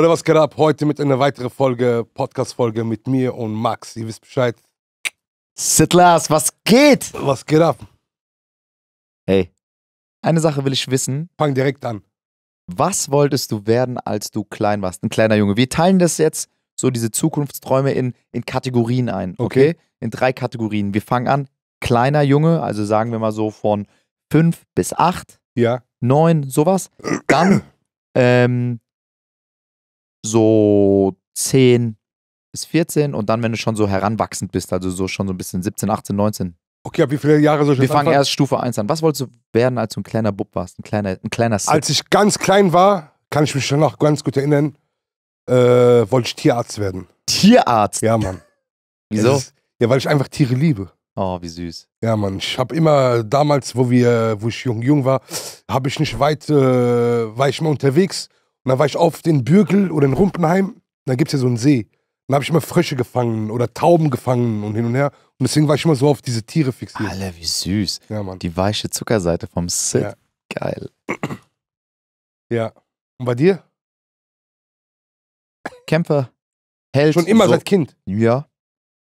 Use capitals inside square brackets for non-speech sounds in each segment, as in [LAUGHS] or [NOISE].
Leute, was geht ab? Heute mit einer weiteren Folge, Podcast-Folge mit mir und Max. Ihr wisst Bescheid. Sittlas, was geht? Was geht ab? Hey, eine Sache will ich wissen. Fang direkt an. Was wolltest du werden, als du klein warst? Ein kleiner Junge. Wir teilen das jetzt, so diese Zukunftsträume, in, in Kategorien ein. Okay. okay? In drei Kategorien. Wir fangen an, kleiner Junge, also sagen wir mal so von fünf bis acht. Ja. Neun, sowas. Dann [CLEARS THROAT] ähm, so 10 bis 14 und dann, wenn du schon so heranwachsend bist, also so schon so ein bisschen 17, 18, 19. Okay, ab wie viele Jahre soll ich Wir fangen erst Stufe 1 an. Was wolltest du werden, als du ein kleiner Bub warst? Ein kleiner, ein kleiner Als ich ganz klein war, kann ich mich schon noch ganz gut erinnern, äh, wollte ich Tierarzt werden. Tierarzt? Ja, Mann. Wieso? Ist, ja, weil ich einfach Tiere liebe. Oh, wie süß. Ja, Mann, ich habe immer damals, wo wir, wo ich jung, jung war, habe ich nicht weit, äh, war ich mal unterwegs und dann war ich auf den Bürgel oder in Rumpenheim, da gibt es ja so einen See. Dann habe ich immer Frösche gefangen oder Tauben gefangen und hin und her. Und deswegen war ich immer so auf diese Tiere fixiert. Alter, wie süß. Ja, Mann. Die weiche Zuckerseite vom Sid. Ja. Geil. [CLEARS THROAT] Ja. Und bei dir? Kämpfer. Held. Schon immer so. seit Kind. Ja.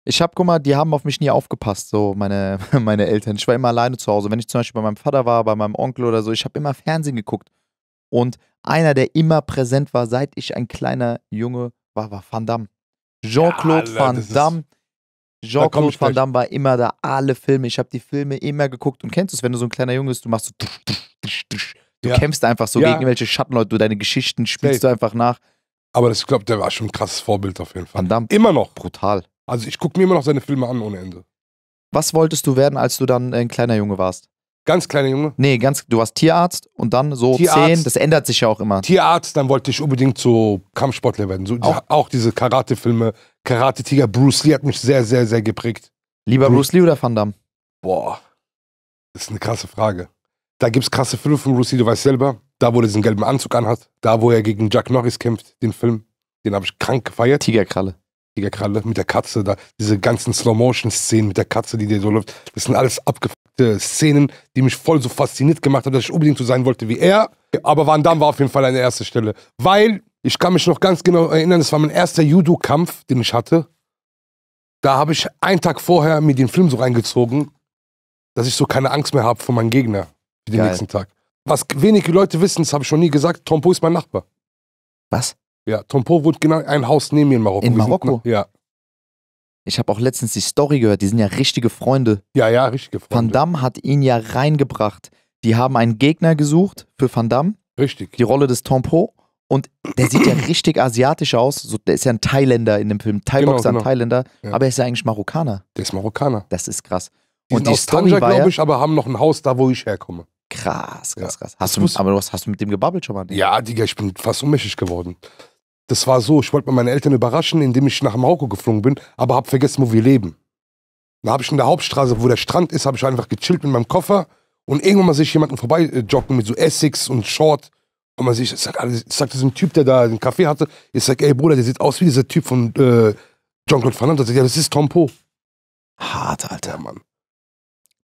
Ich hab, guck mal, die haben auf mich nie aufgepasst, so meine, [LAUGHS] meine Eltern. Ich war immer alleine zu Hause. Wenn ich zum Beispiel bei meinem Vater war, bei meinem Onkel oder so, ich habe immer Fernsehen geguckt. Und einer, der immer präsent war, seit ich ein kleiner Junge war, war Van Damme. Jean-Claude ja, Van Damme. Jean-Claude Van Damme war immer da, alle Filme. Ich habe die Filme immer geguckt und kennst du es, wenn du so ein kleiner Junge bist, du machst so. Tusch, tusch, tusch, du ja. kämpfst einfach so ja. gegen welche Schattenleute, du deine Geschichten spielst Safe. du einfach nach. Aber das, ich glaube, der war schon ein krasses Vorbild auf jeden Fall. Van Damme. Immer noch. Brutal. Also ich gucke mir immer noch seine Filme an ohne Ende. Was wolltest du werden, als du dann äh, ein kleiner Junge warst? Ganz kleiner Junge? Nee, ganz, du warst Tierarzt und dann so Tierarzt, 10, das ändert sich ja auch immer. Tierarzt, dann wollte ich unbedingt so Kampfsportler werden. So, auch, auch diese Karate-Filme, Karate-Tiger, Bruce Lee hat mich sehr, sehr, sehr geprägt. Lieber Bruce, Bruce Lee oder Van Damme? Boah, das ist eine krasse Frage. Da gibt es krasse Filme von Bruce Lee, du weißt selber. Da, wo er diesen gelben Anzug anhat, da, wo er gegen Jack Norris kämpft, den Film, den habe ich krank gefeiert. Tigerkralle. Tigerkralle mit der Katze, da, diese ganzen Slow-Motion-Szenen mit der Katze, die dir so läuft, das sind alles abgefahren. Szenen, die mich voll so fasziniert gemacht haben, dass ich unbedingt so sein wollte wie er. Aber Van Damme war auf jeden Fall an der ersten Stelle. Weil, ich kann mich noch ganz genau erinnern, das war mein erster Judo-Kampf, den ich hatte. Da habe ich einen Tag vorher mir den Film so reingezogen, dass ich so keine Angst mehr habe vor meinem Gegner für den Geil. nächsten Tag. Was wenige Leute wissen, das habe ich schon nie gesagt, Tompo ist mein Nachbar. Was? Ja, Tompo wohnt genau ein Haus neben mir in Marokko. In Marokko? Sind, ja. Ich habe auch letztens die Story gehört, die sind ja richtige Freunde. Ja, ja, richtige Freunde. Van Damme hat ihn ja reingebracht. Die haben einen Gegner gesucht für Van Damme. Richtig. Die Rolle des Tompo. Und der sieht ja [CLEARS THROAT] richtig asiatisch aus. So, der ist ja ein Thailänder in dem Film. Thai-Boxer, genau, genau. Thailänder. Ja. Aber er ist ja eigentlich Marokkaner. Der ist Marokkaner. Das ist krass. Die und die aus Story Tanja, glaube ich, aber haben noch ein Haus da, wo ich herkomme. Krass, krass, ja. krass. Hast du, aber du hast, hast du mit dem gebabbelt schon mal? Ja, Digga, ich bin fast unmächtig geworden das war so, ich wollte meine Eltern überraschen, indem ich nach Marokko geflogen bin, aber habe vergessen, wo wir leben. Da habe ich in der Hauptstraße, wo der Strand ist, habe ich einfach gechillt mit meinem Koffer und irgendwann mal sehe ich jemanden vorbei joggen mit so Essex und Short. Und man sieht, ich sag, ich sag diesem Typ, der da den Kaffee hatte, ich sag, ey Bruder, der sieht aus wie dieser Typ von äh, John Claude Van Damme. Ja, das ist Tom Poe. Hart, alter Mann.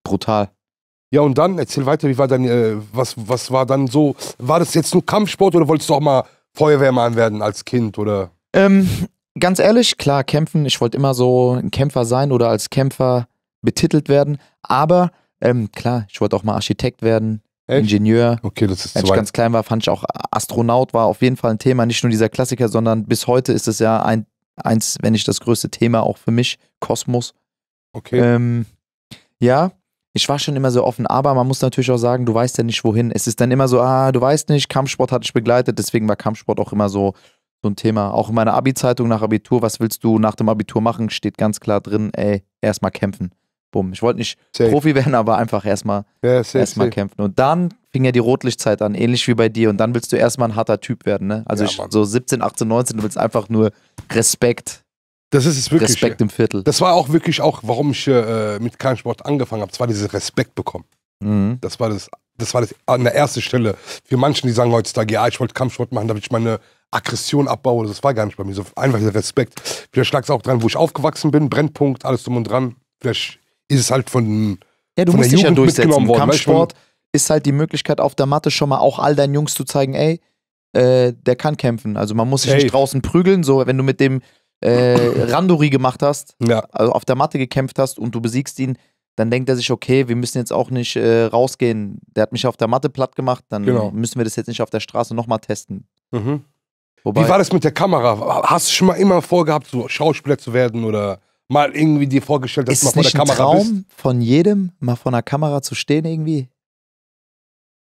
Brutal. Ja, und dann erzähl weiter, wie war dein, äh, was, was war dann so, war das jetzt nur Kampfsport oder wolltest du auch mal Feuerwehrmann werden als Kind oder? Ähm, ganz ehrlich, klar, kämpfen. Ich wollte immer so ein Kämpfer sein oder als Kämpfer betitelt werden. Aber ähm, klar, ich wollte auch mal Architekt werden, Echt? Ingenieur. Okay, das ist Als ich ganz klein war, fand ich auch Astronaut war auf jeden Fall ein Thema. Nicht nur dieser Klassiker, sondern bis heute ist es ja ein, eins, wenn nicht das größte Thema auch für mich, Kosmos. Okay. Ähm, ja, ich war schon immer so offen, aber man muss natürlich auch sagen, du weißt ja nicht wohin. Es ist dann immer so, ah, du weißt nicht, Kampfsport hat dich begleitet, deswegen war Kampfsport auch immer so, so ein Thema. Auch in meiner Abi-Zeitung nach Abitur, was willst du nach dem Abitur machen, steht ganz klar drin, ey, erstmal kämpfen. Bumm. Ich wollte nicht safe. Profi werden, aber einfach erstmal ja, safe, kämpfen. Und dann fing ja die Rotlichtzeit an, ähnlich wie bei dir. Und dann willst du erstmal ein harter Typ werden, ne? Also ja, ich, so 17, 18, 19, du willst einfach nur Respekt das ist es wirklich. Respekt im Viertel. Das war auch wirklich auch, warum ich äh, mit Kampfsport angefangen habe. Das war dieses Respekt bekommen. Mhm. Das war das, das war das an der ersten Stelle. Für manchen, die sagen heutzutage, ja, ich wollte Kampfsport machen, damit ich meine Aggression abbaue. Das war gar nicht bei mir so. Einfach dieser Respekt. Vielleicht lag es auch dran, wo ich aufgewachsen bin, Brennpunkt, alles drum und dran. Vielleicht ist es halt von, ja, du von musst der dich Jugend ja durchsetzen. Worden, Kampfsport ist halt die Möglichkeit, auf der Matte schon mal auch all deinen Jungs zu zeigen, ey, äh, der kann kämpfen. Also man muss sich hey. nicht draußen prügeln. So, wenn du mit dem äh, Randori gemacht hast, ja. also auf der Matte gekämpft hast und du besiegst ihn, dann denkt er sich, okay, wir müssen jetzt auch nicht äh, rausgehen. Der hat mich auf der Matte platt gemacht, dann genau. müssen wir das jetzt nicht auf der Straße nochmal testen. Mhm. Wobei, Wie war das mit der Kamera? Hast du schon mal immer vorgehabt, so Schauspieler zu werden oder mal irgendwie dir vorgestellt, dass ist du mal vor der Kamera Traum bist? Ist ein Traum von jedem, mal vor einer Kamera zu stehen irgendwie?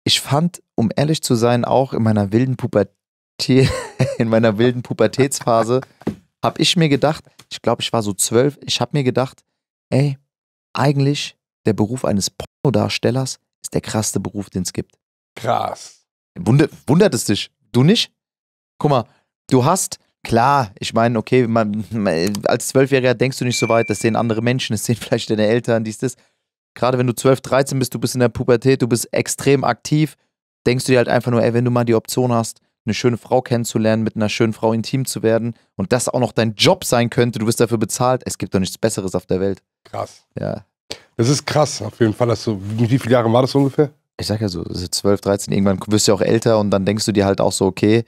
Ich fand, um ehrlich zu sein, auch in meiner wilden Pubertät, [LAUGHS] in meiner wilden Pubertätsphase habe ich mir gedacht, ich glaube, ich war so zwölf, ich habe mir gedacht, ey, eigentlich der Beruf eines Pornodarstellers ist der krasseste Beruf, den es gibt. Krass. Wund wundert es dich? Du nicht? Guck mal, du hast, klar, ich meine, okay, man, als Zwölfjähriger denkst du nicht so weit, das sehen andere Menschen, das sehen [LAUGHS] vielleicht deine Eltern, dies, das. Gerade wenn du 12, 13 bist, du bist in der Pubertät, du bist extrem aktiv, denkst du dir halt einfach nur, ey, wenn du mal die Option hast, eine schöne Frau kennenzulernen, mit einer schönen Frau intim zu werden und das auch noch dein Job sein könnte, du wirst dafür bezahlt. Es gibt doch nichts Besseres auf der Welt. Krass. Ja. Das ist krass, auf jeden Fall. Dass du, wie viele Jahre war das ungefähr? Ich sag ja so, 12, 13, irgendwann wirst du ja auch älter und dann denkst du dir halt auch so, okay,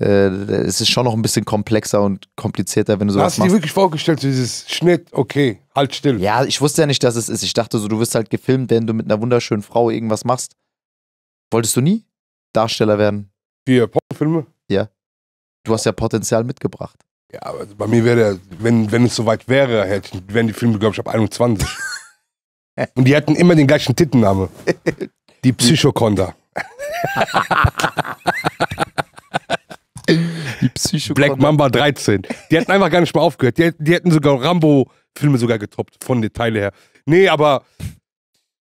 äh, es ist schon noch ein bisschen komplexer und komplizierter, wenn du sowas Hast machst. Hast du dir wirklich vorgestellt, dieses Schnitt, okay, halt still. Ja, ich wusste ja nicht, dass es ist. Ich dachte so, du wirst halt gefilmt, wenn du mit einer wunderschönen Frau irgendwas machst. Wolltest du nie Darsteller werden? Für Filme? Ja. Du hast ja Potenzial mitgebracht. Ja, aber bei mir wäre, wenn, wenn es soweit wäre, hätte, wären die Filme, glaube ich, ab 21. [LAUGHS] Und die hätten immer den gleichen Tittenname. Die Psychokonda. Die Psychokonda. Black Mamba 13. Die hätten einfach gar nicht mehr aufgehört. Die, die hätten sogar Rambo-Filme sogar getoppt, von Detail her. Nee, aber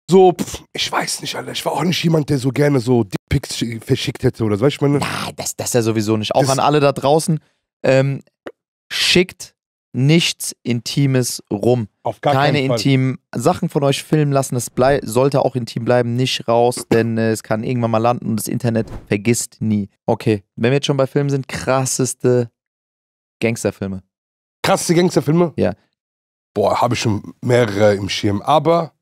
so, pff, ich weiß nicht, Alter. Ich war auch nicht jemand, der so gerne so Dickpics verschickt hätte oder so. Weißt du, meine. Nein, das, das ja sowieso nicht. Auch an alle da draußen. Ähm, schickt nichts Intimes rum. Auf gar Keine keinen Fall. intimen Sachen von euch filmen lassen. Das blei sollte auch intim bleiben, nicht raus, [CLEARS THROAT] denn äh, es kann irgendwann mal landen und das Internet vergisst nie. Okay, wenn wir jetzt schon bei Filmen sind, krasseste Gangsterfilme. Krasseste Gangsterfilme? Ja. Boah, habe ich schon mehrere im Schirm. Aber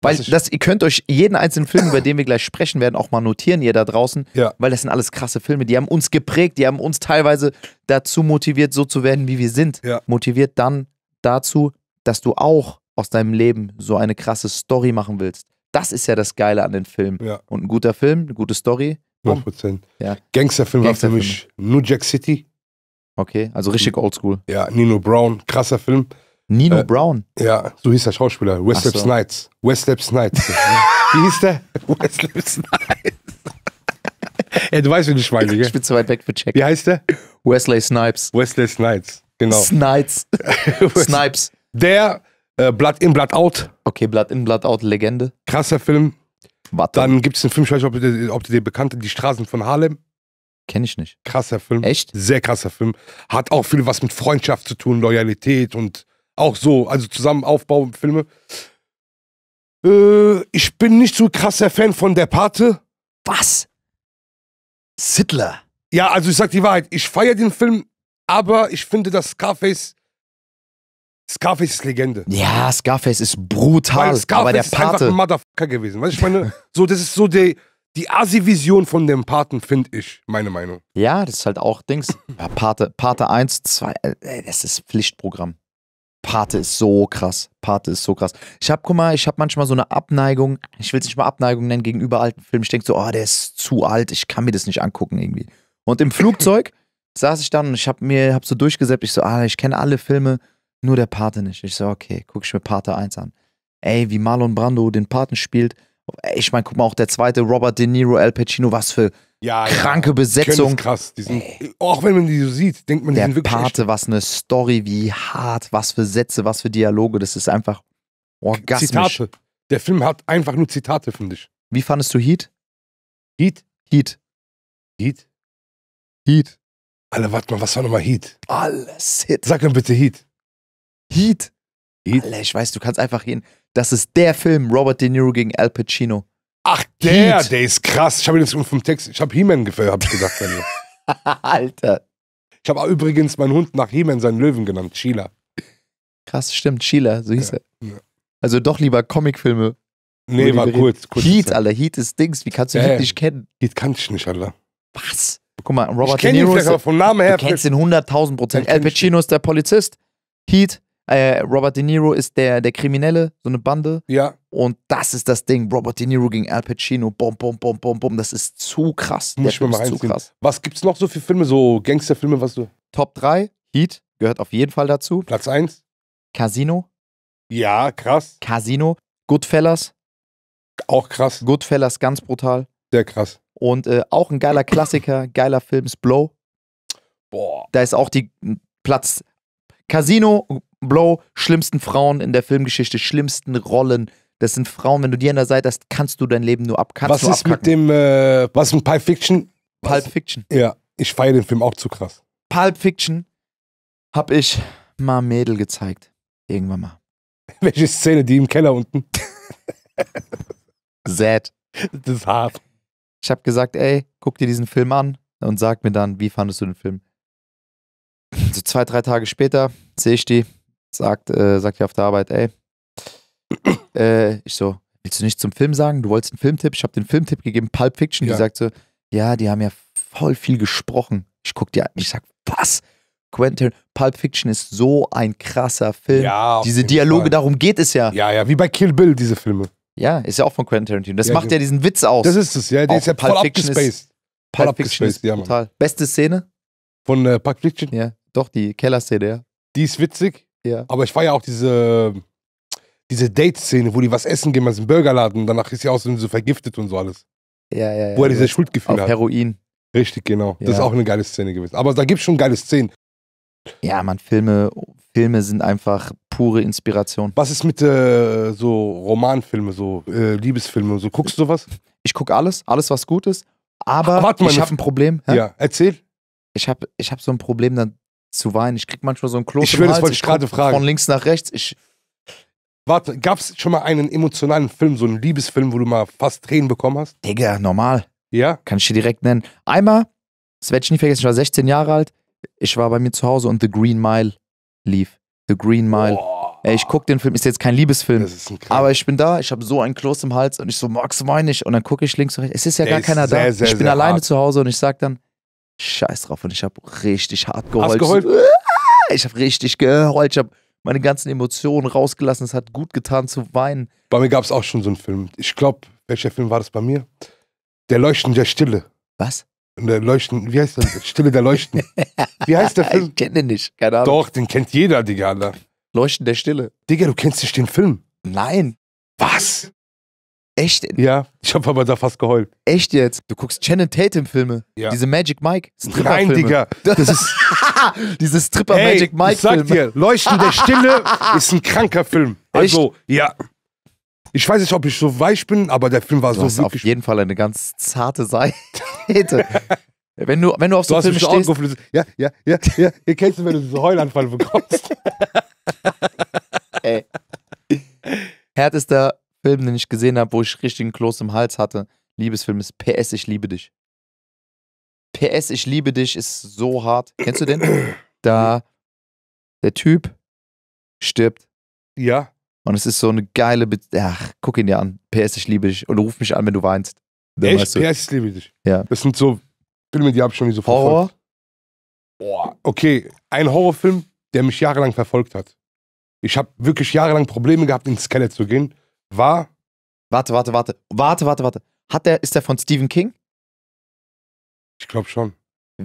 weil das, ihr könnt euch jeden einzelnen Film, über den wir gleich sprechen werden, auch mal notieren, ihr da draußen. Ja. Weil das sind alles krasse Filme. Die haben uns geprägt, die haben uns teilweise dazu motiviert, so zu werden, wie wir sind. Ja. Motiviert dann dazu, dass du auch aus deinem Leben so eine krasse Story machen willst. Das ist ja das Geile an den Filmen. Ja. Und ein guter Film, eine gute Story. 100 Prozent. Ja. Gangsterfilm war für mich New Jack City. Okay, also richtig mhm. oldschool. Ja, Nino Brown, krasser Film. Nino äh, Brown. Ja, so hieß der Schauspieler. Westlap so. Snipes. Westlap Snipes. [LAUGHS] Wie hieß der? Westlap Snipes. Ey, du weißt, wie ich meine, gell? Ich bin zu weit weg für Check. Wie heißt der? Wesley Snipes. Wesley Snipes, genau. Snipes. [LAUGHS] Snipes. Der äh, Blood in, Blood out. Okay, Blood in, Blood out, Legende. Krasser Film. Warte. Dann gibt es einen Film, ich weiß nicht, ob ihr, ob ihr den bekannte, Die Straßen von Harlem. Kenne ich nicht. Krasser Film. Echt? Sehr krasser Film. Hat auch viel was mit Freundschaft zu tun, Loyalität und auch so, also zusammen Aufbau, Filme. Äh, ich bin nicht so krasser Fan von der Pate. Was? Sittler. Ja, also ich sag die Wahrheit. Ich feiere den Film, aber ich finde, dass Scarface. Scarface ist Legende. Ja, Scarface ist brutal. Weil Scarface aber der ist Pate. einfach ein Motherfucker gewesen. Weißt ich meine, [LAUGHS] so, das ist so die, die Asi-Vision von dem Paten, finde ich, meine Meinung. Ja, das ist halt auch Dings. Ja, Pate, Pate 1, 2, äh, das ist Pflichtprogramm. Pate ist so krass. Pate ist so krass. Ich habe, guck mal, ich habe manchmal so eine Abneigung, ich will es nicht mal Abneigung nennen, gegenüber alten Filmen. Ich denke so, oh, der ist zu alt, ich kann mir das nicht angucken irgendwie. Und im Flugzeug [LAUGHS] saß ich dann und ich habe mir, hab so durchgesäppt, ich so, ah, ich kenne alle Filme, nur der Pate nicht. Ich so, okay, guck ich mir Pate 1 an. Ey, wie Marlon Brando den Paten spielt. Ich meine, guck mal, auch der zweite Robert De Niro, Al Pacino, was für ja, kranke ja. Besetzung. Ist krass. Sind, auch wenn man die so sieht, denkt man, die der sind wirklich. Pate, echt. was eine Story, wie hart, was für Sätze, was für Dialoge. Das ist einfach orgasmisch. Zitate. Der Film hat einfach nur Zitate, finde ich. Wie fandest du Heat? Heat? Heat. Heat? Heat. Alle, warte mal, was war nochmal Heat? Alles Hit. Sag mir bitte Heat. Heat. Heat. Alle, ich weiß, du kannst einfach hin. Das ist der Film, Robert De Niro gegen Al Pacino. Ach, der, Heat. der ist krass. Ich habe ihn jetzt vom Text, ich habe He-Man gefällt, habe ich gedacht. [LAUGHS] Alter. Ich habe übrigens meinen Hund nach He-Man seinen Löwen genannt, Sheila. Krass, stimmt, Sheila, so hieß ja. er. Also doch lieber Comicfilme. Nee, war kurz, kurz. Heat, Alter, Heat ist Dings. Wie kannst du ja, Heat nicht kennen? Heat kann ich nicht, Alter. Was? Guck mal, Robert ich De Niro. Ist, aber vom Namen her. Du kennst den 100.000 Prozent. Al Pacino ist der Polizist. Heat, äh, Robert De Niro ist der, der Kriminelle, so eine Bande. Ja. Und das ist das Ding. Robert De Niro gegen Al Pacino. Bom, bom, bom, bom, bom. Das ist zu krass. Muss der ich mir mal ist zu krass. Was gibt's noch so für Filme, so Gangsterfilme, was du. Top 3, Heat, gehört auf jeden Fall dazu. Platz 1. Casino. Ja, krass. Casino. Goodfellas. Auch krass. Goodfellas, ganz brutal. Sehr krass. Und äh, auch ein geiler Klassiker, geiler Film ist Blow. Boah. Da ist auch die Platz Casino, Blow, schlimmsten Frauen in der Filmgeschichte, schlimmsten Rollen. Das sind Frauen, wenn du die an der Seite hast, kannst du dein Leben nur abkannst. was nur ist abkacken. mit dem, äh, was ist mit Pulp Fiction? Pulp Fiction. Ja, ich feiere den Film auch zu krass. Pulp Fiction hab ich mal Mädel gezeigt. Irgendwann mal. [LAUGHS] Welche Szene? Die im Keller unten? [LAUGHS] Sad. Das ist hart. Ich habe gesagt, ey, guck dir diesen Film an und sag mir dann, wie fandest du den Film? So zwei, drei Tage später sehe ich die, sagt, äh, sagt ja auf der Arbeit, ey, äh, ich so, willst du nicht zum Film sagen? Du wolltest einen Filmtipp? Ich habe den Filmtipp gegeben, Pulp Fiction. Ja. Die sagt so, ja, die haben ja voll viel gesprochen. Ich guck dir an, ich sag, was? Quentin, Pulp Fiction ist so ein krasser Film. Ja, diese Dialoge, Fall. darum geht es ja. Ja, ja, wie bei Kill Bill, diese Filme. Ja, ist ja auch von Quentin Tarantino. Das ja, macht ja diesen Witz aus. Das ist es, ja. Der ist ja Pulp voll Fiction abgespaced. Pulp, Pulp Fiction ist brutal. Ja, Beste Szene? Von äh, Pulp Fiction? Ja, doch, die Kellerszene, ja. Die ist witzig. Ja. Aber ich war ja auch diese, diese Date-Szene, wo die was essen gehen, mal also im Burgerladen. Danach ist sie aus so vergiftet und so alles. Ja, ja, ja. Wo er diese Schuldgefühl auf hat. Heroin. Richtig, genau. Ja. Das ist auch eine geile Szene gewesen. Aber da gibt es schon geile Szenen. Ja, man, Filme, Filme sind einfach pure Inspiration. Was ist mit äh, so Romanfilme, so äh, Liebesfilme so? Guckst du sowas? Ich gucke alles, alles was gut ist. Aber Ach, warte mal, ich ne habe ein Problem. Hä? Ja, erzähl. Ich habe ich hab so ein Problem, dann zu weinen. Ich krieg manchmal so ein Kloß ich will, im Wollte ich gerade fragen. Von links nach rechts. Ich Warte, gab es schon mal einen emotionalen Film, so einen Liebesfilm, wo du mal fast Tränen bekommen hast? Digga, normal. Ja? Kann ich dir direkt nennen. Einmal, das werde ich nie vergessen, ich war 16 Jahre alt. Ich war bei mir zu Hause und The Green Mile lief. The Green Mile. Oh. Ey, ich guck den Film, ist jetzt kein Liebesfilm. Das ist ein Krall. aber ich bin da, ich habe so einen Kloß im Hals und ich so, Max, meine nicht? Und dann gucke ich links und rechts. Es ist ja Der gar keiner sehr, da. Sehr, ich bin alleine hart. zu Hause und ich sag dann, Scheiß drauf. Und ich habe richtig hart geheult. Hast geheult? Ah, ich habe richtig geheult. Ich habe meine ganzen Emotionen rausgelassen. Es hat gut getan zu weinen. Bei mir gab es auch schon so einen Film. Ich glaube, welcher Film war das bei mir? Der Leuchten der Stille. Was? Der Leuchten, wie heißt der? Stille der Leuchten. Wie heißt der [LAUGHS] Film? Ich kenne den nicht, keine Ahnung. Doch, den kennt jeder, Digga. Alter. Leuchten der Stille. Digga, du kennst nicht den Film. Nein. Was? Echt? Ja, ich habe aber da fast geheult. Echt jetzt? Du guckst Channel Tatum-Filme. Ja. Diese Magic Mike. Stripper Nein, Digga. [LAUGHS] Das ist. Diese Stripper Magic Mike. Ich sag dir, Leuchten der Stille ist ein kranker Film. [LAUGHS] Also, Echt? ja. Ich weiß nicht, ob ich so weich bin, aber der Film war du so hast wirklich. Auf jeden Fall eine ganz zarte Seite. [LAUGHS] wenn du, wenn du auf du so Film stehst. Auch ja, ja, ja, ja. Ihr kennst du, wenn du so Heulanfall bekommst. Ey. Härtester Film, den ich gesehen habe, wo ich richtigen Kloß im Hals hatte, Liebesfilm ist PS, ich liebe dich. PS, ich liebe dich ist so hart. Kennst du den? [COUGHS] Da mhm. der Typ stirbt. Ja. Und es ist so eine geile. Be Ach, guck ihn dir an. PS, ich liebe dich. Und ruf mich an, wenn du weinst. Dann Echt? Weißt du. PS, ich liebe dich. Ja. Das sind so Filme, die habe ich schon wie so verfolgt. Horror? Boah, okay, ein Horrorfilm, der mich jahrelang verfolgt hat. Ich habe wirklich jahrelang Probleme gehabt, ins Skelett zu gehen. War. Warte, warte, warte. Warte, warte, warte. Hat der, ist der von Stephen King? Ich glaube schon.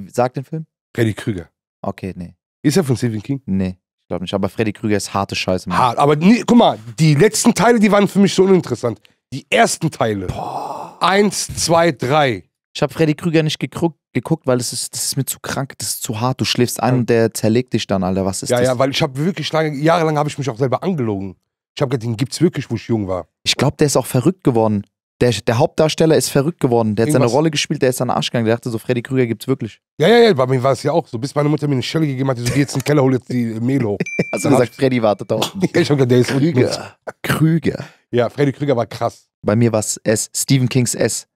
Sag den Film? Freddy Krüger. Okay, nee. Ist er von Stephen King? Nee, ich glaube nicht. Aber Freddy Krüger ist harte Scheiße. Mann. Hart, aber nee, guck mal, die letzten Teile, die waren für mich so uninteressant. Die ersten Teile. Boah. Eins, zwei, drei. Ich habe Freddy Krüger nicht geguckt, geguckt, weil es ist, das ist mir zu krank, das ist zu hart. Du schläfst ein ja. und der zerlegt dich dann, Alter. Was ist ja, das? Ja, ja, weil ich habe wirklich lange, jahrelang habe ich mich auch selber angelogen. Ich habe gedacht, den gibt's wirklich, wo ich jung war. Ich glaube, der ist auch verrückt geworden. Der, der, Hauptdarsteller ist verrückt geworden. Der hat Irgendwas. seine Rolle gespielt, der ist an den Arsch gegangen. Der dachte so, Freddy Krüger gibt's wirklich. Ja, ja, ja, bei mir war es ja auch so. Bis meine Mutter mir eine Schelle gegeben hat, die so, geh jetzt in den Keller, hol jetzt die Mehl hoch. [LAUGHS] Hast du gesagt, Freddy wartet auf. [LAUGHS] ich hab gedacht, der ist Krüger. Krüger. Ja, Freddy Krüger war krass. Bei mir war es S. Stephen Kings S.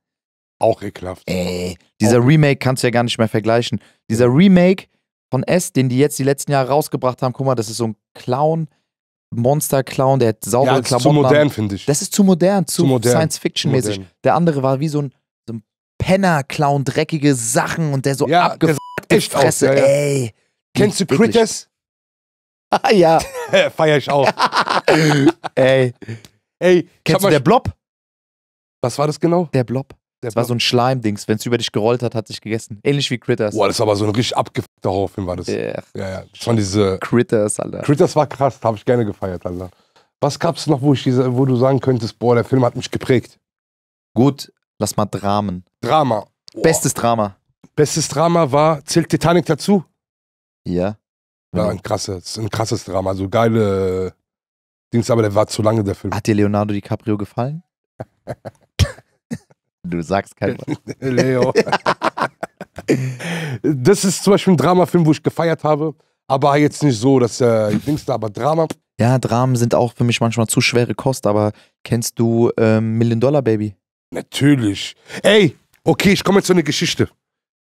Auch geklappt. Ey, dieser auch. Remake kannst du ja gar nicht mehr vergleichen. Dieser Remake von S, den die jetzt die letzten Jahre rausgebracht haben, guck mal, das ist so ein Clown, Monster-Clown, der hat saubere ja, das Klamotten. Ist zu modern, finde ich. Das ist zu modern, zu, zu Science-Fiction-mäßig. Der andere war wie so ein, so ein Penner-Clown, dreckige Sachen und der so ja, abgefuckt echt Fresse, aus, ja, ja. ey. Kennst du Critters? Ah, [LAUGHS] ja. [LAUGHS] Feier ich auch. [LAUGHS] ey. Ey. Kennst du der Blob? Was war das genau? Der Blob. Das war so ein Schleimdings. Wenn es über dich gerollt hat, hat sich gegessen. Ähnlich wie Critters. Boah, das ist aber so ein richtig abgefuckter Horrorfilm, war das. Yeah. Ja, ja. Schon diese. Critters, Alter. Critters war krass, habe ich gerne gefeiert, Alter. Was gab's noch, wo, ich diese, wo du sagen könntest, boah, der Film hat mich geprägt? Gut, lass mal Dramen. Drama. Boah. Bestes Drama. Bestes Drama war, zählt Titanic dazu? Ja. Ja, ein krasses, ein krasses Drama. So geile Dings, aber der war zu lange, der Film. Hat dir Leonardo DiCaprio gefallen? [LAUGHS] du sagst kein Wort. [LAUGHS] Leo. [LAUGHS] das ist zum Beispiel ein Dramafilm, wo ich gefeiert habe, aber jetzt nicht so, dass äh, denkst da, aber Drama. Ja, Dramen sind auch für mich manchmal zu schwere Kost, aber kennst du ähm, Million Dollar Baby? Natürlich. Ey, okay, ich komme jetzt zu einer Geschichte.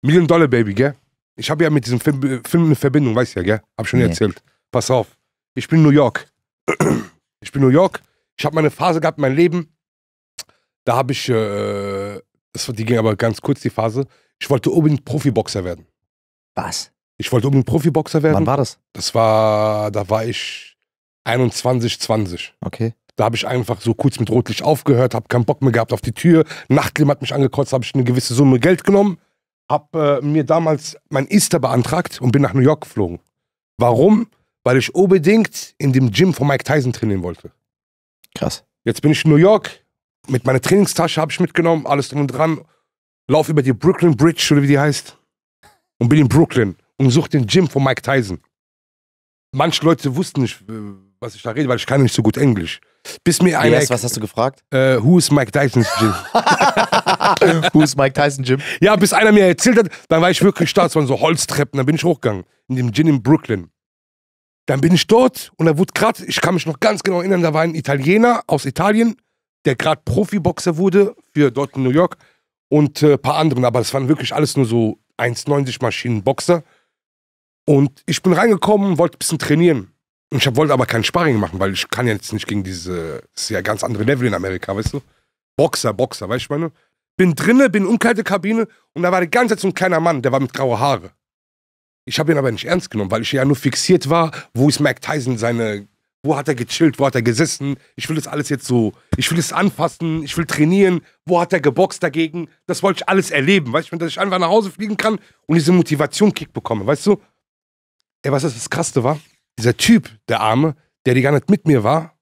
Million Dollar Baby, gell? Ich habe ja mit diesem Film, äh, Film eine Verbindung, weißt ja, gell? Hab schon nee. erzählt. Pass auf. Ich bin [CLEARS THROAT] New York. Ich bin New York. Ich habe meine Phase gehabt, mein Leben. Da habe ich, äh, das, die ging aber ganz kurz die Phase, ich wollte unbedingt Profiboxer werden. Was? Ich wollte unbedingt Profiboxer werden. Wann war das? Das war, da war ich 21, 20. Okay. Da habe ich einfach so kurz mit Rotlicht aufgehört, habe keinen Bock mehr gehabt auf die Tür. Nachtleben hat mich angekotzt, habe ich eine gewisse Summe Geld genommen, habe äh, mir damals mein Easter beantragt und bin nach New York geflogen. Warum? Weil ich unbedingt in dem Gym von Mike Tyson trainieren wollte. Krass. Jetzt bin ich in New York, mit meiner Trainingstasche habe ich mitgenommen, alles drum und dran. Lauf über die Brooklyn Bridge oder wie die heißt und bin in Brooklyn und suche den Gym von Mike Tyson. Manche Leute wussten nicht, äh, was ich da rede, weil ich kann nicht so gut Englisch. Bis mir einer. Yes, was hast du gefragt? Äh, who is Mike Tyson's Gym? [LAUGHS] who is Mike Tyson's Gym? Ja, bis einer mir erzählt hat, dann war ich wirklich stolz, waren so Holztreppen, dann bin ich hochgegangen in dem Gym in Brooklyn. Dann bin ich dort und da wurde gerade, ich kann mich noch ganz genau erinnern, da war ein Italiener aus Italien, der gerade Profiboxer wurde für dort in New York und ein äh, paar anderen, aber das waren wirklich alles nur so 1,90 Maschinen Boxer. Und ich bin reingekommen, wollte ein bisschen trainieren. Und Ich hab, wollte aber kein Sparring machen, weil ich kann jetzt nicht gegen diese, das ist ja ganz andere Level in Amerika, weißt du? Boxer, Boxer, weißt du, meine? Bin drinne, bin unkalte Kabine und da war die ganze Zeit so ein kleiner Mann, der war mit grauen Haare. Ich habe ihn aber nicht ernst genommen, weil ich ja nur fixiert war, wo ist Mike Tyson seine wo hat er gechillt? Wo hat er gesessen? Ich will das alles jetzt so. Ich will es anfassen. Ich will trainieren. Wo hat er geboxt dagegen? Das wollte ich alles erleben. Weißt du, dass ich einfach nach Hause fliegen kann und diese Motivation-Kick bekomme. Weißt du? Ey, was das, das Krasse war? Dieser Typ, der Arme, der die gar nicht mit mir war,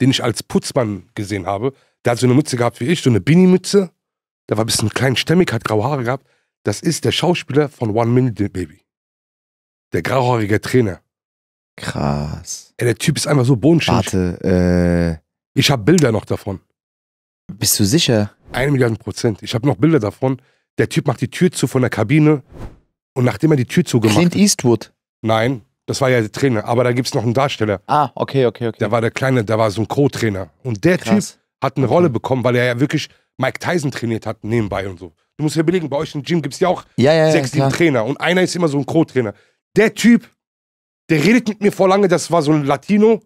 den ich als Putzmann gesehen habe, der hat so eine Mütze gehabt wie ich, so eine Bini-Mütze. Der war ein bisschen klein, stämmig, hat graue Haare gehabt. Das ist der Schauspieler von One Minute Baby. Der grauhaarige Trainer. Krass. Ey, der Typ ist einfach so bodenschindig. Warte, äh. Ich habe Bilder noch davon. Bist du sicher? Eine Milliarde Prozent. Ich habe noch Bilder davon. Der Typ macht die Tür zu von der Kabine und nachdem er die Tür zugemacht hat. Clint Eastwood? Nein, das war ja der Trainer. Aber da gibt es noch einen Darsteller. Ah, okay, okay, okay. Da war der Kleine, da war so ein Co-Trainer. Und der Krass. Typ hat eine okay. Rolle bekommen, weil er ja wirklich Mike Tyson trainiert hat nebenbei und so. Du musst dir überlegen, bei euch im Gym gibt es ja auch ja, ja, sechs, sieben Trainer und einer ist immer so ein Co-Trainer. Der Typ der redet mit mir vor lange, das war so ein Latino.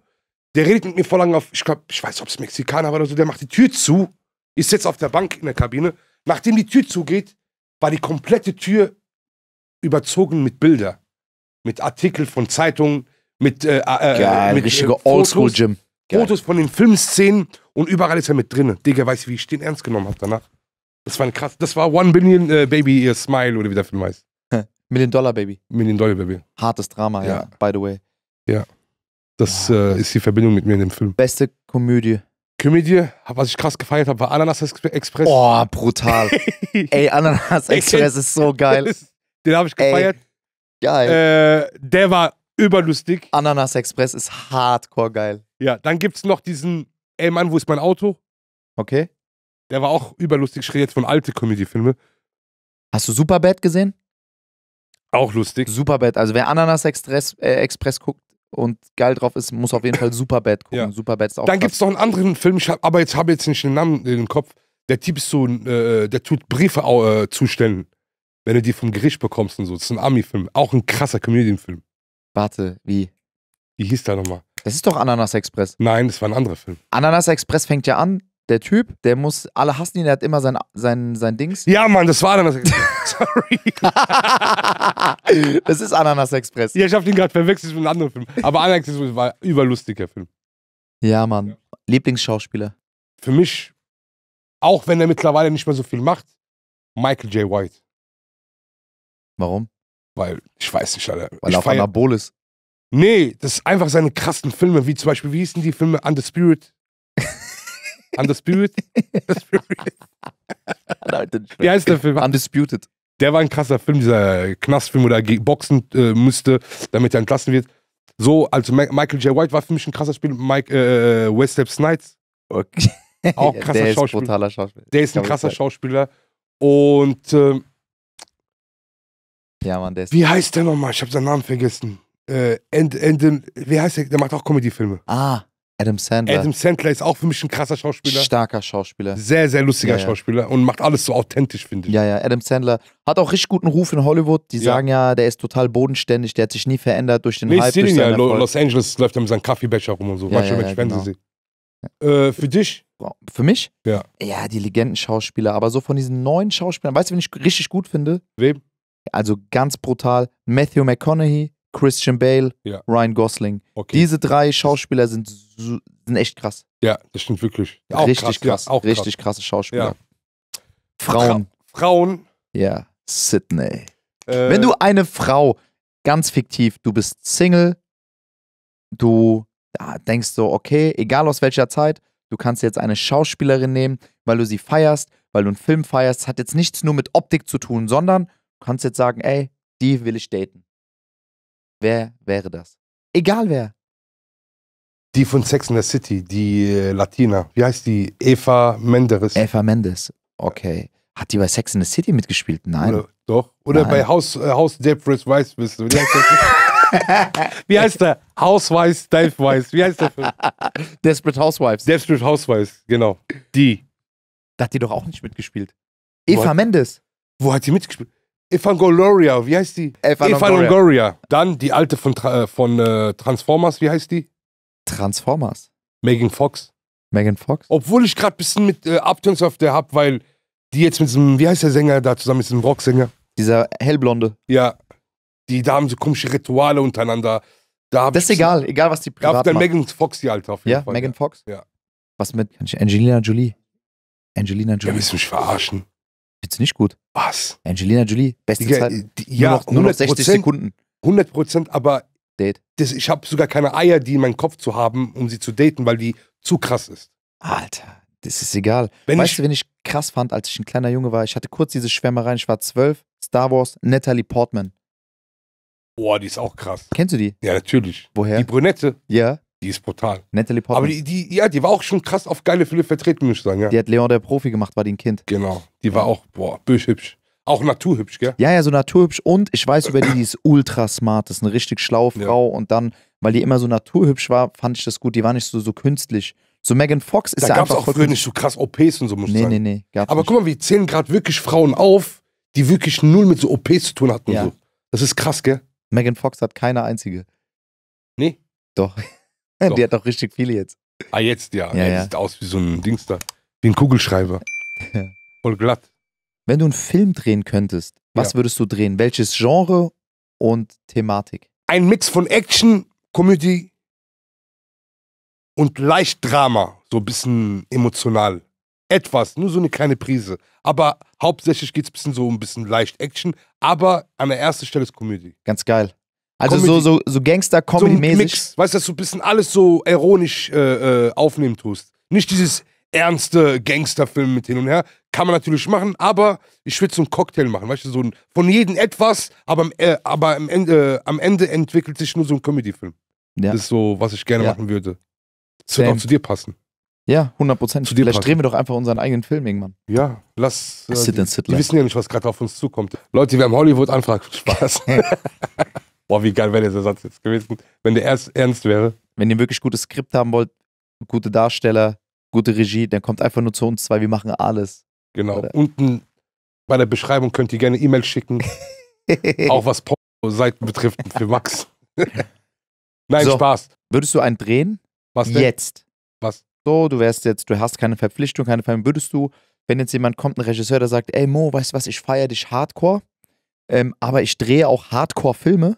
Der redet mit mir vor lange auf, ich glaube, ich weiß, ob es Mexikaner war oder so. Der macht die Tür zu. Ich sitze auf der Bank in der Kabine. Nachdem die Tür zugeht, war die komplette Tür überzogen mit Bilder. Mit Artikeln von Zeitungen, mit, äh, äh, äh Geil, mit richtige äh, Oldschool-Gym. Fotos von den Filmszenen und überall ist er mit drin. Digga, weißt du, wie ich den ernst genommen habe danach? Das war ein krass. Das war One Billion äh, Baby Smile oder wie der Film heißt. Million Dollar Baby. Million Dollar Baby. Hartes Drama, ja, ja by the way. Ja. Das ja. Äh, ist die Verbindung mit mir in dem Film. Beste Komödie. Komödie, was ich krass gefeiert habe, war Ananas Express. Oh, brutal. [LAUGHS] Ey, Ananas Express ist so geil. [LAUGHS] Den habe ich gefeiert. Ey, geil. Äh, der war überlustig. Ananas Express ist hardcore geil. Ja, dann gibt es noch diesen, ey Mann, wo ist mein Auto? Okay. Der war auch überlustig. Ich rede jetzt von alten Komödiefilmen. Hast du Superbad gesehen? Auch lustig. Superbad. Also wer Ananas Express, äh, Express guckt, und geil drauf ist, muss auf jeden Fall [LAUGHS] Superbad gucken. Ja. Superbad ist auch Dann gibt es noch einen anderen Film, hab, aber jetzt habe jetzt nicht den Namen in den Kopf. Der Typ ist so, äh, der tut Briefe äh, zustellen, wenn du die vom Gericht bekommst und so. Das ist ein Ami-Film, auch ein krasser Comedian-Film. Warte, wie? Wie hieß der nochmal? Das ist doch Ananas Express. Nein, das war ein anderer Film. Ananas Express fängt ja an, der Typ, der muss, alle hassen ihn, der hat immer sein, sein, sein Dings. Ja, Mann, das war Ananas Express. [LAUGHS] sorry. das ist Ananas Express. Ja, ich hab den gerade verwechselt mit einem anderen Film. Aber Ananas Express war ein überlustiger Film. Ja, Mann. Ja. Lieblingsschauspieler? Für mich, auch wenn er mittlerweile nicht mehr so viel macht, Michael J. White. Warum? Weil, ich weiß nicht, Alter. Weil er auf Anabol ist. Nee, das ist einfach seine krassen Filme, wie zum Beispiel, wie hießen die Filme? Under Spirit. Undisputed? [LAUGHS] Undisputed. [LAUGHS] wie heißt der Film? Undisputed. Der war ein krasser Film, dieser Knastfilm, wo er boxen äh, müsste, damit er entlassen wird. So, also Michael J. White war für mich ein krasser Spiel. Mike äh, äh Westep Snipes. Okay. Auch [LAUGHS] krasser der Schauspieler. Ist brutaler Schauspieler. Der ist ein krasser Schauspieler. Und ähm, ja, Mann, der ist Wie heißt der nochmal? Ich habe seinen Namen vergessen. Äh, End, End, wie heißt der? Der macht auch Comedy-Filme. Ah, Adam Sandler. Adam Sandler ist auch für mich ein krasser Schauspieler. Starker Schauspieler. Sehr, sehr lustiger ja, ja. Schauspieler und macht alles so authentisch, finde ich. Ja, ja, Adam Sandler hat auch richtig guten Ruf in Hollywood. Die ja. sagen ja, der ist total bodenständig, der hat sich nie verändert durch den nee, Hype. Ich sehe ihn ja, Erfolg. Los Angeles läuft er mit seinem Kaffeebecher rum und so. Ja, Manchmal, ja, wenn genau. äh, Für dich? Für mich? Ja. Ja, die Legenden-Schauspieler, Aber so von diesen neuen Schauspielern, weißt du, wen ich richtig gut finde? Wem? Also ganz brutal, Matthew McConaughey. Christian Bale, ja. Ryan Gosling. Okay. Diese drei Schauspieler sind, sind echt krass. Ja, das stimmt wirklich. Auch richtig krass, krass. auch richtig krass. krasse Schauspieler. Ja. Frauen. Fra Frauen. Ja, Sydney. Äh. Wenn du eine Frau, ganz fiktiv, du bist Single, du denkst so, okay, egal aus welcher Zeit, du kannst jetzt eine Schauspielerin nehmen, weil du sie feierst, weil du einen Film feierst. Das hat jetzt nichts nur mit Optik zu tun, sondern du kannst jetzt sagen, ey, die will ich daten. Wer wäre das? Egal wer. Die von Sex in the City, die äh, Latina. Wie heißt die? Eva Menderes. Eva Mendes. Okay. Hat die bei Sex in the City mitgespielt? Nein. Oder, doch. Oder Nein. bei House, äh, House Jeffries Weiss bist du. Wie heißt der? Wie heißt der? Housewives, Dave Weiss. Wie heißt der? Film? [LAUGHS] Desperate Housewives. Desperate Housewives, genau. Die. Da hat die doch auch nicht mitgespielt. Eva Mendes. Wo hat die mitgespielt? Evangeloria, wie heißt die? Evangeloria. Dann die alte von, Tra äh, von äh, Transformers, wie heißt die? Transformers. Megan Fox. Megan Fox. Obwohl ich gerade ein bisschen mit äh, Upturns auf der hab, weil die jetzt mit diesem, wie heißt der Sänger da zusammen, mit diesem Rocksänger? Dieser hellblonde. Ja. Die, da haben so komische Rituale untereinander. Da das ist egal, egal was die privat Da dann Megan Fox die alte auf jeden ja, Fall. Megan ja, Megan Fox? Ja. Was mit Angelina Jolie? Angelina Jolie. Ja, willst du mich verarschen? Findest du nicht gut? Was? Angelina Jolie, beste Digga, Zeit. Die, ja, nur noch, nur noch 60 Sekunden. 100 Prozent, aber Date. Das, ich habe sogar keine Eier, die in meinem Kopf zu haben, um sie zu daten, weil die zu krass ist. Alter, das ist egal. Wenn weißt ich, du, wenn ich krass fand, als ich ein kleiner Junge war, ich hatte kurz diese Schwärmereien, ich war zwölf, Star Wars, Natalie Portman. Boah, die ist auch krass. Kennst du die? Ja, natürlich. Woher? Die Brünette. Ja. Die ist brutal. Natalie Portman. Aber die, die, ja, die war auch schon krass auf geile Filme vertreten, muss ich sagen. Ja. Die hat Leon der Profi gemacht, war die ein Kind. Genau. Die war auch, boah, bösch hübsch. Auch naturhübsch, gell? Ja, ja, so naturhübsch. Und ich weiß über die, die ist ultra smart, das ist eine richtig schlaue Frau. Ja. Und dann, weil die immer so naturhübsch war, fand ich das gut. Die war nicht so, so künstlich. So Megan Fox ist da ja gab's einfach. Da gab es auch früher nicht so krass OPs und so, muss nee, ich sagen. Nee, nee, nee. Aber nicht. guck mal, wir zählen gerade wirklich Frauen auf, die wirklich null mit so OPs zu tun hatten. Ja. So. Das ist krass, gell? Megan Fox hat keine einzige. Nee. Doch. Ja, die hat doch richtig viele jetzt. Ah, jetzt, ja. ja, ja. Sieht aus wie so ein Dings da. Wie ein Kugelschreiber. Voll glatt. Wenn du einen Film drehen könntest, was ja. würdest du drehen? Welches Genre und Thematik? Ein Mix von Action, Komödie und leicht Drama. So ein bisschen emotional. Etwas, nur so eine kleine Prise. Aber hauptsächlich geht es ein bisschen so ein bisschen leicht Action, aber an der ersten Stelle ist Komödie. Ganz geil. Also Comedy. so, so, so Gangster-Comedy-mäßig. So weißt du, dass du ein bisschen alles so ironisch äh, äh, aufnehmen tust. Nicht dieses ernste Gangsterfilm mit hin und her. Kann man natürlich machen, aber ich würde so einen Cocktail machen, weißt du, so ein, von jedem etwas, aber, am, äh, aber am, Ende, äh, am Ende entwickelt sich nur so ein Comedy-Film. Ja. Das ist so, was ich gerne ja. machen würde. Das würde auch zu dir passen. Ja, 100 Prozent. Vielleicht passen. drehen wir doch einfach unseren eigenen Film irgendwann. Ja, lass. Äh, sit and sit die wissen ja nicht, was gerade auf uns zukommt. Leute, wir haben Hollywood-Anfrag. Spaß. [LAUGHS] Boah, wie geil wäre dieser Satz jetzt gewesen, wenn der erst ernst wäre. Wenn ihr wirklich gutes Skript haben wollt, gute Darsteller, gute Regie, dann kommt einfach nur zu uns zwei, wir machen alles. Genau. Oder? Unten bei der Beschreibung könnt ihr gerne E-Mail schicken. [LAUGHS] auch was Porno-Seiten betrifft für Max. [LAUGHS] Nein, so, Spaß. Würdest du einen drehen? Was denn? Jetzt. Was? So, du wärst jetzt, du hast keine Verpflichtung, keine Verpflichtung. Würdest du, wenn jetzt jemand kommt, ein Regisseur, der sagt, ey Mo, weißt du was, ich feiere dich hardcore, ähm, aber ich drehe auch Hardcore-Filme,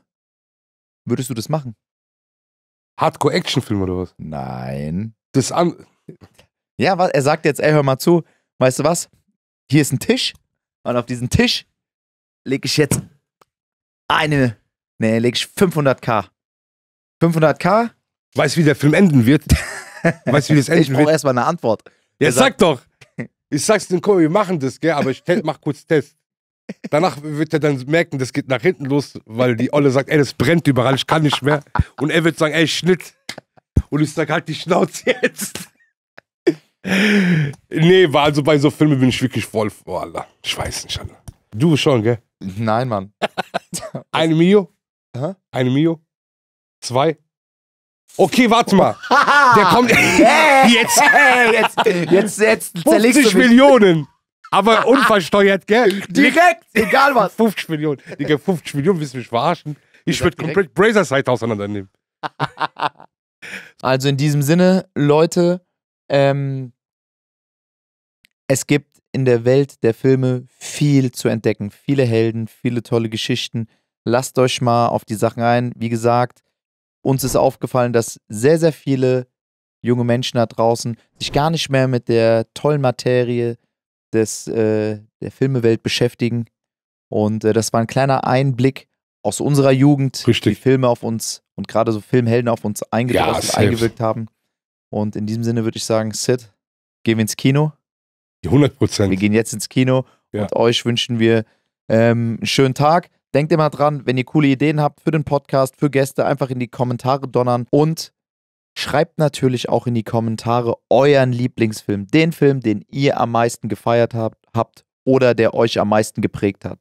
Würdest du das machen? Hardcore-Action-Film oder was? Nein. Das an. Ja, was, er sagt jetzt, ey, hör mal zu, weißt du was? Hier ist ein Tisch und auf diesen Tisch lege ich jetzt eine, nee, lege ich 500k. 500k? Weißt du, wie der Film enden wird? [LAUGHS] Weißt du, wie das enden ich wird? Ich brauche erstmal eine Antwort. Ja, sag doch. Ich sag's den Komm, wir machen das, gell, aber ich [LAUGHS] mach kurz Test. Danach wird er dann merken, das geht nach hinten los, weil die Olle sagt, ey, das brennt überall, ich kann nicht mehr. Und er wird sagen, ey, Schnitt. Und ich sag halt die Schnauze jetzt. Nee, war also bei so Filmen bin ich wirklich voll, oh Allah. Ich weiß nicht, Allah. Du schon, gell? Nein, Mann. [LAUGHS] Eine Mio? Aha. Eine Mio? Zwei? Okay, warte mal. [LAUGHS] Der kommt. [LAUGHS] jetzt, jetzt, jetzt, jetzt zerlegst 50 Millionen. Aber [LAUGHS] unversteuert, gell? Direkt, egal was. 50 Millionen. Digga, 50 Millionen, willst du mich verarschen? Ich würde komplett Brazer Side auseinandernehmen. [LAUGHS] also in diesem Sinne, Leute, ähm, es gibt in der Welt der Filme viel zu entdecken. Viele Helden, viele tolle Geschichten. Lasst euch mal auf die Sachen ein. Wie gesagt, uns ist aufgefallen, dass sehr, sehr viele junge Menschen da draußen sich gar nicht mehr mit der tollen Materie des, äh, der Filmewelt beschäftigen. Und äh, das war ein kleiner Einblick aus unserer Jugend, Richtig. die Filme auf uns und gerade so Filmhelden auf uns ja, eingewirkt haben. Und in diesem Sinne würde ich sagen, Sid, gehen wir ins Kino. 100 Prozent. Wir gehen jetzt ins Kino ja. und euch wünschen wir ähm, einen schönen Tag. Denkt immer dran, wenn ihr coole Ideen habt für den Podcast, für Gäste, einfach in die Kommentare donnern und Schreibt natürlich auch in die Kommentare euren Lieblingsfilm, den Film, den ihr am meisten gefeiert habt, habt oder der euch am meisten geprägt hat.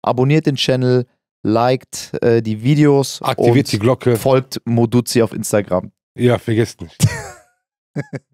Abonniert den Channel, liked äh, die Videos, aktiviert die Glocke, folgt Moduzi auf Instagram. Ja, vergesst nicht. [LAUGHS]